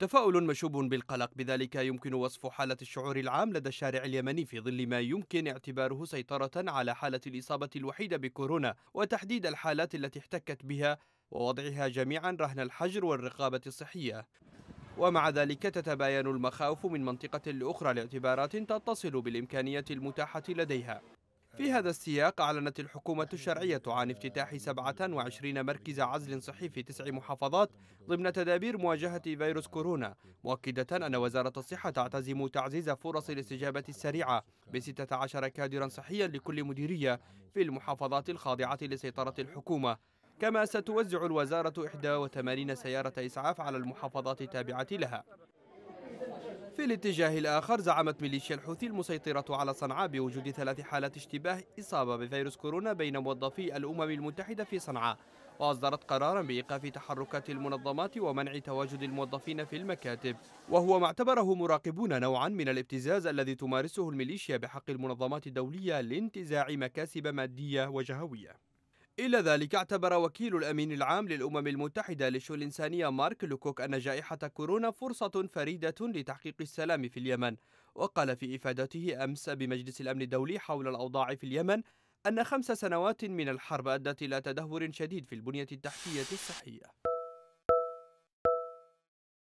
تفاؤل مشوب بالقلق بذلك يمكن وصف حالة الشعور العام لدى الشارع اليمني في ظل ما يمكن اعتباره سيطرة على حالة الإصابة الوحيدة بكورونا وتحديد الحالات التي احتكت بها ووضعها جميعا رهن الحجر والرقابة الصحية ومع ذلك تتباين المخاوف من منطقة لأخرى لاعتبارات تتصل بالإمكانية المتاحة لديها في هذا السياق أعلنت الحكومة الشرعية عن افتتاح 27 مركز عزل صحي في تسع محافظات ضمن تدابير مواجهة فيروس كورونا مؤكدة أن وزارة الصحة تعتزم تعزيز فرص الاستجابة السريعة ب 16 كادرا صحيا لكل مديرية في المحافظات الخاضعة لسيطرة الحكومة كما ستوزع الوزارة 81 سيارة إسعاف على المحافظات التابعة لها في الاتجاه الآخر زعمت ميليشيا الحوثي المسيطرة على صنعاء بوجود ثلاث حالات اشتباه إصابة بفيروس كورونا بين موظفي الأمم المتحدة في صنعاء وأصدرت قرارا بإيقاف تحركات المنظمات ومنع تواجد الموظفين في المكاتب وهو ما اعتبره مراقبون نوعا من الابتزاز الذي تمارسه الميليشيا بحق المنظمات الدولية لانتزاع مكاسب مادية وجهوية إلى ذلك اعتبر وكيل الأمين العام للأمم المتحدة للشؤون الإنسانية مارك لوكوك أن جائحة كورونا فرصة فريدة لتحقيق السلام في اليمن وقال في إفادته أمس بمجلس الأمن الدولي حول الأوضاع في اليمن أن خمس سنوات من الحرب أدت إلى تدهور شديد في البنية التحتية الصحية